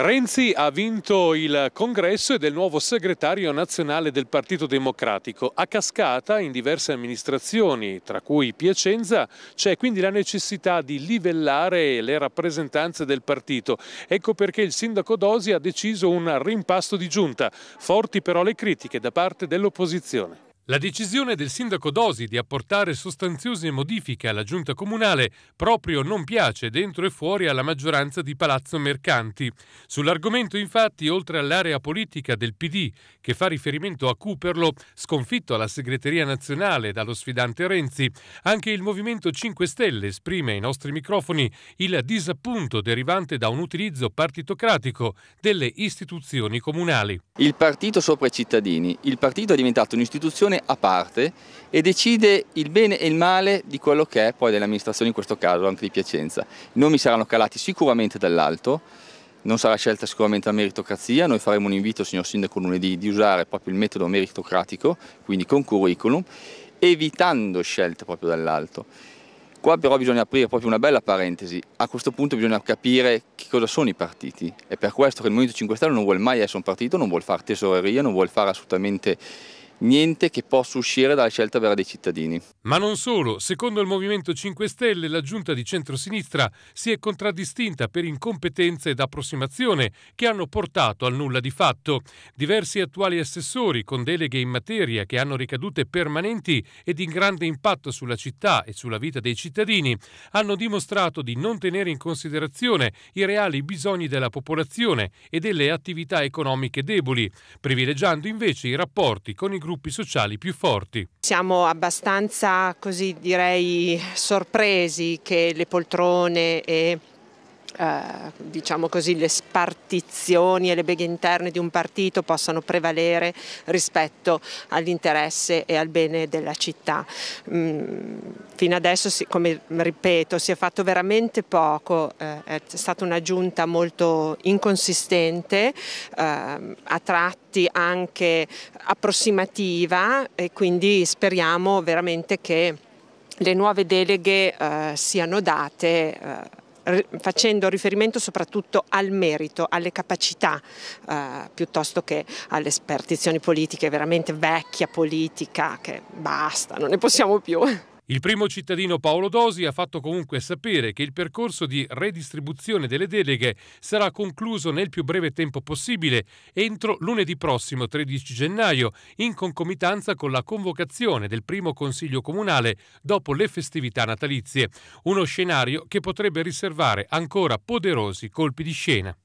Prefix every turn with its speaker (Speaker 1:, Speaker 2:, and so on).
Speaker 1: Renzi ha vinto il congresso ed è il nuovo segretario nazionale del Partito Democratico. A cascata in diverse amministrazioni, tra cui Piacenza, c'è quindi la necessità di livellare le rappresentanze del partito. Ecco perché il sindaco Dosi ha deciso un rimpasto di giunta. Forti però le critiche da parte dell'opposizione. La decisione del sindaco Dosi di apportare sostanziose modifiche alla giunta comunale proprio non piace dentro e fuori alla maggioranza di Palazzo Mercanti. Sull'argomento infatti, oltre all'area politica del PD che fa riferimento a Cuperlo, sconfitto alla segreteria nazionale dallo sfidante Renzi, anche il Movimento 5 Stelle esprime ai nostri microfoni il disappunto derivante da un utilizzo partitocratico delle istituzioni comunali.
Speaker 2: Il partito sopra i cittadini, il partito è diventato un'istituzione commissione a parte e decide il bene e il male di quello che è poi dell'amministrazione, in questo caso anche di Piacenza. I nomi saranno calati sicuramente dall'alto, non sarà scelta sicuramente la meritocrazia, noi faremo un invito, signor Sindaco, lunedì di usare proprio il metodo meritocratico, quindi con curriculum, evitando scelte proprio dall'alto. Qua però bisogna aprire proprio una bella parentesi, a questo punto bisogna capire che cosa sono i partiti, è per questo che il Movimento 5 Stelle non vuole mai essere un partito, non vuole fare tesoreria, non vuole fare assolutamente niente che possa uscire dalla scelta vera dei cittadini.
Speaker 1: Ma non solo, secondo il Movimento 5 Stelle la giunta di centrosinistra si è contraddistinta per incompetenza ed approssimazione che hanno portato al nulla di fatto. Diversi attuali assessori con deleghe in materia che hanno ricadute permanenti ed in grande impatto sulla città e sulla vita dei cittadini hanno dimostrato di non tenere in considerazione i reali bisogni della popolazione e delle attività economiche deboli, privilegiando invece i rapporti con i gruppi gruppi sociali più forti. Siamo
Speaker 3: abbastanza, così direi, sorpresi che le poltrone e eh, diciamo così, le spartizioni e le beghe interne di un partito possano prevalere rispetto all'interesse e al bene della città. Mm, fino adesso, come ripeto, si è fatto veramente poco, eh, è stata una giunta molto inconsistente, eh, a tratti anche approssimativa e quindi speriamo veramente che le nuove deleghe siano date facendo riferimento soprattutto al merito, alle capacità, eh, piuttosto che alle spartizioni politiche, veramente vecchia politica che basta, non ne possiamo
Speaker 1: più. Il primo cittadino Paolo Dosi ha fatto comunque sapere che il percorso di redistribuzione delle deleghe sarà concluso nel più breve tempo possibile, entro lunedì prossimo 13 gennaio, in concomitanza con la convocazione del primo Consiglio Comunale dopo le festività natalizie, uno scenario che potrebbe riservare ancora poderosi colpi di scena.